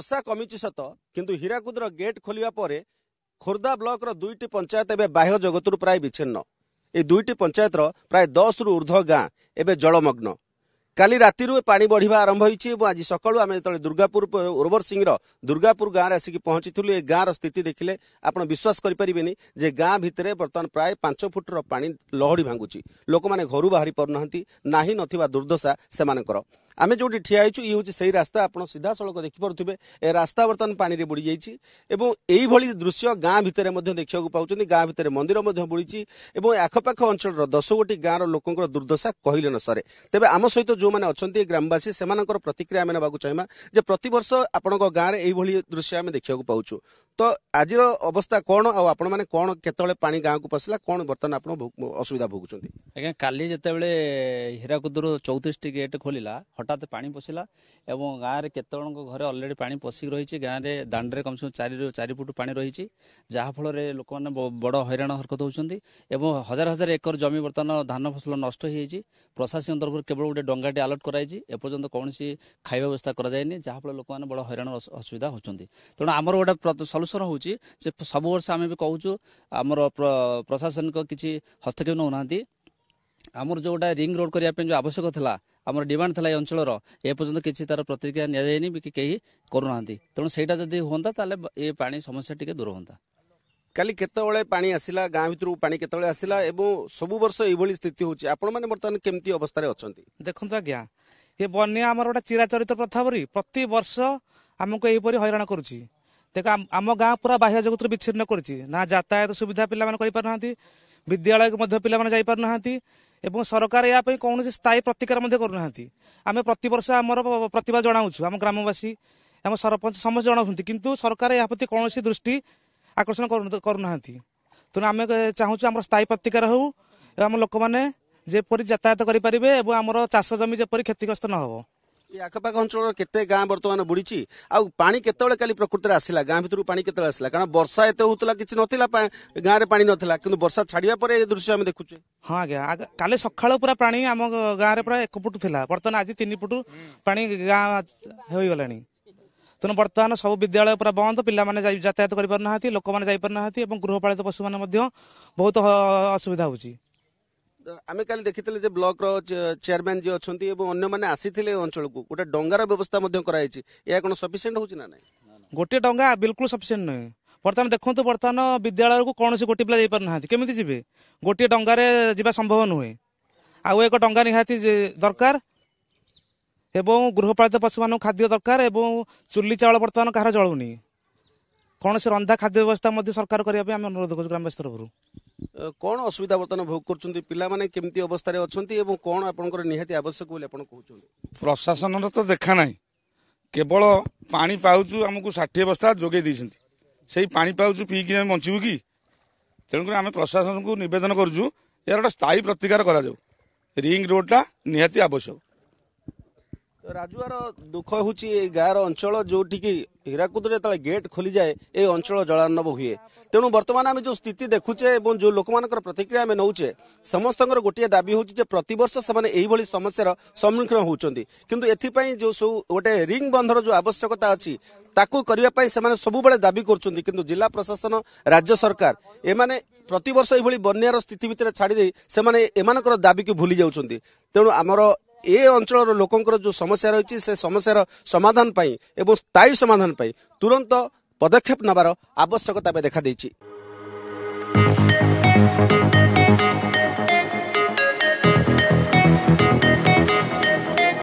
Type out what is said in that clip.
ବର୍ଷା କମିଛି ସତ କିନ୍ତୁ ହୀରାକୁଦର ଗେଟ୍ ଖୋଲିବା ପରେ ଖୋର୍ଦ୍ଧା ବ୍ଲକର ଦୁଇଟି ପଞ୍ଚାୟତ ଏବେ ବାହ୍ୟ ଜଗତରୁ ପ୍ରାୟ ବିଚ୍ଛିନ୍ନ ଏହି ଦୁଇଟି ପଞ୍ଚାୟତର ପ୍ରାୟ ଦଶରୁ ଉର୍ଦ୍ଧ୍ୱ ଗାଁ ଏବେ ଜଳମଗ୍ନ କାଲି ରାତିରୁ ପାଣି ବଢ଼ିବା ଆରମ୍ଭ ହୋଇଛି ଏବଂ ଆଜି ସକାଳୁ ଆମେ ଯେତେବେଳେ ଦୁର୍ଗାପୁର ଉର୍ବର ସିଂର ଦୁର୍ଗାପୁର ଗାଁରେ ଆସିକି ପହଞ୍ଚିଥିଲୁ ଏ ଗାଁର ସ୍ଥିତି ଦେଖିଲେ ଆପଣ ବିଶ୍ୱାସ କରିପାରିବେନି ଯେ ଗାଁ ଭିତରେ ବର୍ତ୍ତମାନ ପ୍ରାୟ ପାଞ୍ଚ ଫୁଟର ପାଣି ଲହଡ଼ି ଭାଙ୍ଗୁଛି ଲୋକମାନେ ଘରୁ ବାହାରି ପାରୁନାହାନ୍ତି ନାହିଁ ନଥିବା ଦୁର୍ଦ୍ଦଶା ସେମାନଙ୍କର ଆମେ ଯେଉଁଠି ଠିଆ ହେଇଛୁ ଇଏ ହେଉଛି ସେହି ରାସ୍ତା ଆପଣ ସିଧାସଳଖ ଦେଖିପାରୁଥିବେ ଏ ରାସ୍ତା ବର୍ତ୍ତମାନ ପାଣିରେ ବୁଡ଼ିଯାଇଛି ଏବଂ ଏଇଭଳି ଦୃଶ୍ୟ ଗାଁ ଭିତରେ ମଧ୍ୟ ଦେଖିବାକୁ ପାଉଛନ୍ତି ଗାଁ ଭିତରେ ମନ୍ଦିର ମଧ୍ୟ ବୁଡ଼ିଛି ଏବଂ ଆଖପାଖ ଅଞ୍ଚଳର ଦଶ ଗୋଟି ଗାଁର ଲୋକଙ୍କର ଦୁର୍ଦ୍ଦଶା କହିଲେ ନ ସରେ ତେବେ ଆମ ସହିତ ଯେଉଁମାନେ ଅଛନ୍ତି ଗ୍ରାମବାସୀ ସେମାନଙ୍କର ପ୍ରତିକ୍ରିୟା ଆମେ ନେବାକୁ ଚାହିଁବା ଯେ ପ୍ରତିବର୍ଷ ଆପଣଙ୍କ ଗାଁରେ ଏଇଭଳି ଦୃଶ୍ୟ ଆମେ ଦେଖିବାକୁ ପାଉଛୁ ତ ଆଜିର ଅବସ୍ଥା କ'ଣ ଆଉ ଆପଣମାନେ କ'ଣ କେତେବେଳେ ପାଣି ଗାଁକୁ ପଶିଲା କ'ଣ ବର୍ତ୍ତମାନ ଆପଣ ଅସୁବିଧା ଭୋଗୁଛନ୍ତି ଆଜ୍ଞା କାଲି ଯେତେବେଳେ ହୀରାକୁଦର ଚଉତିରିଶଟି ଗେଟ୍ ଖୋଲିଲା हटात पासला एउँ र केतजको घर अलरेडी पासिक र गाँड्र दाण्डे कमसेकम चारि चारिफुट पाँच जहाँफल लोक बड हैरारकत हेर्छ हजार हजार एकर जमि बर्तमान धान फसल नष्टि प्रशासन तरफु केवल गए डाटी आलर्टी एपर्च कि खाइ व्यवस्था गरि बड हैरा असुविधा हुन्छ तर आम सल्युसन हुन्छ सबुवर्ष आमछु अब प्रशासनिक कि हस्तक्षेप नहुँदै आम जोग् रिंग रोड जो आवश्यक थियो ଆମର ଡିମାଣ୍ଡ ଥିଲା ଏ ଅଞ୍ଚଳର ଏପର୍ଯ୍ୟନ୍ତ କିଛି ତାର ପ୍ରତିକ୍ରିୟା ନିଆଯାଇନି କି କେହି କରୁନାହାନ୍ତି ତେଣୁ ସେଇଟା ଯଦି ହୁଅନ୍ତା ତାହେଲେ ଏ ପାଣି ସମସ୍ୟା ଟିକେ ଦୂର ହୁଅନ୍ତା କାଲି କେତେବେଳେ ପାଣି ଆସିଲା ଗାଁ ଭିତରକୁ ପାଣି କେତେବେଳେ ଆସିଲା ଏବଂ ସବୁ ବର୍ଷ ଏଇଭଳି ସ୍ଥିତି ହେଉଛି ଆପଣମାନେ ବର୍ତ୍ତମାନ କେମିତି ଅବସ୍ଥାରେ ଅଛନ୍ତି ଦେଖନ୍ତୁ ଆଜ୍ଞା ଏ ବନ୍ୟା ଆମର ଗୋଟେ ଚିରାଚରିତ ପ୍ରଥା ପରି ପ୍ରତି ବର୍ଷ ଆମକୁ ଏହିପରି ହଇରାଣ କରୁଛି ଦେଖ ଆମ ଗାଁ ପୁରା ବାହ୍ୟ ଜଗତରୁ ବିଚ୍ଛିନ୍ନ କରୁଛି ନା ଯାତାୟାତ ସୁବିଧା ପିଲାମାନେ କରିପାରୁନାହାନ୍ତି ବିଦ୍ୟାଳୟକୁ ମଧ୍ୟ ପିଲାମାନେ ଯାଇପାରୁନାହାନ୍ତି ଏବଂ ସରକାର ଏହା ପାଇଁ କୌଣସି ସ୍ଥାୟୀ ପ୍ରତିକାର ମଧ୍ୟ କରୁନାହାନ୍ତି ଆମେ ପ୍ରତିବର୍ଷ ଆମର ପ୍ରତିଭା ଜଣାଉଛୁ ଆମ ଗ୍ରାମବାସୀ ଆମ ସରପଞ୍ଚ ସମସ୍ତେ ଜଣାଉଛନ୍ତି କିନ୍ତୁ ସରକାର ଏହା ପ୍ରତି କୌଣସି ଦୃଷ୍ଟି ଆକର୍ଷଣ କରୁନାହାନ୍ତି ତେଣୁ ଆମେ ଚାହୁଁଛୁ ଆମର ସ୍ଥାୟୀ ପ୍ରତିକାର ହେଉ ଏବଂ ଆମ ଲୋକମାନେ ଯେପରି ଯାତାୟାତ କରିପାରିବେ ଏବଂ ଆମର ଚାଷ ଜମି ଯେପରି କ୍ଷତିଗ୍ରସ୍ତ ନ ହେବ ଏ ଆଖପାଖ ଅଞ୍ଚଳର କେତେ ଗାଁ ବର୍ତ୍ତମାନ ବୁଡ଼ିଛି ଆଉ ପାଣି କେତେବେଳେ କାଲି ପ୍ରକୃତରେ ଆସିଲା ଗାଁ ଭିତରୁ ପାଣି କେତେବେଳେ ଆସିଲା କାରଣ ବର୍ଷା ଏତେ ହେଉଥିଲା କିଛି ନଥିଲା ଗାଁରେ ପାଣି ନଥିଲା କିନ୍ତୁ ବର୍ଷା ଛାଡ଼ିବା ପରେ ଏ ଦୃଶ୍ୟ ଆମେ ଦେଖୁଛେ ହଁ ଆଜ୍ଞା କାଲି ସକାଳ ପୁରା ପାଣି ଆମ ଗାଁରେ ପୁରା ଏକ ଫୁଟ ଥିଲା ବର୍ତ୍ତମାନ ଆଜି ତିନି ଫୁଟ ପାଣି ଗାଁ ହୋଇଗଲାଣି ତେଣୁ ବର୍ତ୍ତମାନ ସବୁ ବିଦ୍ୟାଳୟ ପୁରା ବନ୍ଦ ପିଲାମାନେ ଯାତାୟାତ କରିପାରୁନାହାନ୍ତି ଲୋକମାନେ ଯାଇପାରୁନାହାନ୍ତି ଏବଂ ଗୃହପାଳିତ ପଶୁମାନେ ମଧ୍ୟ ବହୁତ ଅସୁବିଧା ହେଉଛି ଆମେ କାଲି ଦେଖିଥିଲେ ଯେ ବ୍ଲକର ଚେୟାରମ୍ୟାନ ଯିଏ ଅଛନ୍ତି ଏବଂ ଅନ୍ୟମାନେ ଆସିଥିଲେ ଅଞ୍ଚଳକୁ ଗୋଟେ ଡଙ୍ଗାର ବ୍ୟବସ୍ଥା ମଧ୍ୟ କରାଯାଇଛି ଏହା କ'ଣ ସଫିସିଏଣ୍ଟ ହେଉଛି ନା ନାହିଁ ଗୋଟିଏ ଡଙ୍ଗା ବିଲକୁଲ ସଫିସିଏଣ୍ଟ ନୁହେଁ ବର୍ତ୍ତମାନ ଦେଖନ୍ତୁ ବର୍ତ୍ତମାନ ବିଦ୍ୟାଳୟକୁ କୌଣସି ଗୋଟିଏ ପିଲା ଯାଇପାରୁନାହାନ୍ତି କେମିତି ଯିବେ ଗୋଟିଏ ଡଙ୍ଗାରେ ଯିବା ସମ୍ଭବ ନୁହେଁ ଆଉ ଏକ ଡଙ୍ଗା ନିହାତି ଦରକାର ଏବଂ ଗୃହପାଳିତ ପଶୁମାନଙ୍କୁ ଖାଦ୍ୟ ଦରକାର ଏବଂ ଚୁଲି ଚାଉଳ ବର୍ତ୍ତମାନ କାହାର ଜଳୁନି କୌଣସି ରନ୍ଧା ଖାଦ୍ୟ ବ୍ୟବସ୍ଥା ମଧ୍ୟ ସରକାର କରିବା ପାଇଁ ଆମେ ଅନୁରୋଧ କରୁଛୁ ଗ୍ରାମବାସୀ ତରଫରୁ କ'ଣ ଅସୁବିଧା ବର୍ତ୍ତମାନ ଭୋଗ କରୁଛନ୍ତି ପିଲାମାନେ କେମିତି ଅବସ୍ଥାରେ ଅଛନ୍ତି ଏବଂ କ'ଣ ଆପଣଙ୍କର ନିହାତି ଆବଶ୍ୟକ ବୋଲି ଆପଣ କହୁଛନ୍ତି ପ୍ରଶାସନର ତ ଦେଖା ନାହିଁ କେବଳ ପାଣି ପାଉଛୁ ଆମକୁ ଷାଠିଏ ବସ୍ତା ଯୋଗାଇ ଦେଇଛନ୍ତି ସେଇ ପାଣି ପାଉଛୁ ପିଇକି ଆମେ ବଞ୍ଚିବୁ କି ତେଣୁକରି ଆମେ ପ୍ରଶାସନକୁ ନିବେଦନ କରୁଛୁ ଏହାର ଗୋଟେ ସ୍ଥାୟୀ ପ୍ରତିକାର କରାଯାଉ ରିଙ୍ଗ ରୋଡ଼ଟା ନିହାତି ଆବଶ୍ୟକ ରାଜୁଆର ଦୁଃଖ ହେଉଛି ଏଇ ଗାଁର ଅଞ୍ଚଳ ଯେଉଁଠିକି ହୀରାକୁଦରେ ଯେତେବେଳେ ଗେଟ୍ ଖୋଲିଯାଏ ଏଇ ଅଞ୍ଚଳ ଜଳାର୍ଣ୍ଣବ ହୁଏ ତେଣୁ ବର୍ତ୍ତମାନ ଆମେ ଯେଉଁ ସ୍ଥିତି ଦେଖୁଛେ ଏବଂ ଯେଉଁ ଲୋକମାନଙ୍କର ପ୍ରତିକ୍ରିୟା ଆମେ ନେଉଛେ ସମସ୍ତଙ୍କର ଗୋଟିଏ ଦାବି ହେଉଛି ଯେ ପ୍ରତିବର୍ଷ ସେମାନେ ଏହିଭଳି ସମସ୍ୟାର ସମ୍ମୁଖୀନ ହେଉଛନ୍ତି କିନ୍ତୁ ଏଥିପାଇଁ ଯେଉଁ ସବୁ ଗୋଟେ ରିଙ୍ଗ ବନ୍ଧର ଯେଉଁ ଆବଶ୍ୟକତା ଅଛି ତାକୁ କରିବା ପାଇଁ ସେମାନେ ସବୁବେଳେ ଦାବି କରୁଛନ୍ତି କିନ୍ତୁ ଜିଲ୍ଲା ପ୍ରଶାସନ ରାଜ୍ୟ ସରକାର ଏମାନେ ପ୍ରତିବର୍ଷ ଏଭଳି ବନ୍ୟାର ସ୍ଥିତି ଭିତରେ ଛାଡ଼ିଦେଇ ସେମାନେ ଏମାନଙ୍କର ଦାବିକୁ ଭୁଲି ଯାଉଛନ୍ତି ତେଣୁ ଆମର ଏ ଅଞ୍ଚଳର ଲୋକଙ୍କର ଯେଉଁ ସମସ୍ୟା ରହିଛି ସେ ସମସ୍ୟାର ସମାଧାନ ପାଇଁ ଏବଂ ସ୍ଥାୟୀ ସମାଧାନ ପାଇଁ ତୁରନ୍ତ ପଦକ୍ଷେପ ନେବାର ଆବଶ୍ୟକତା ଏବେ ଦେଖାଦେଇଛି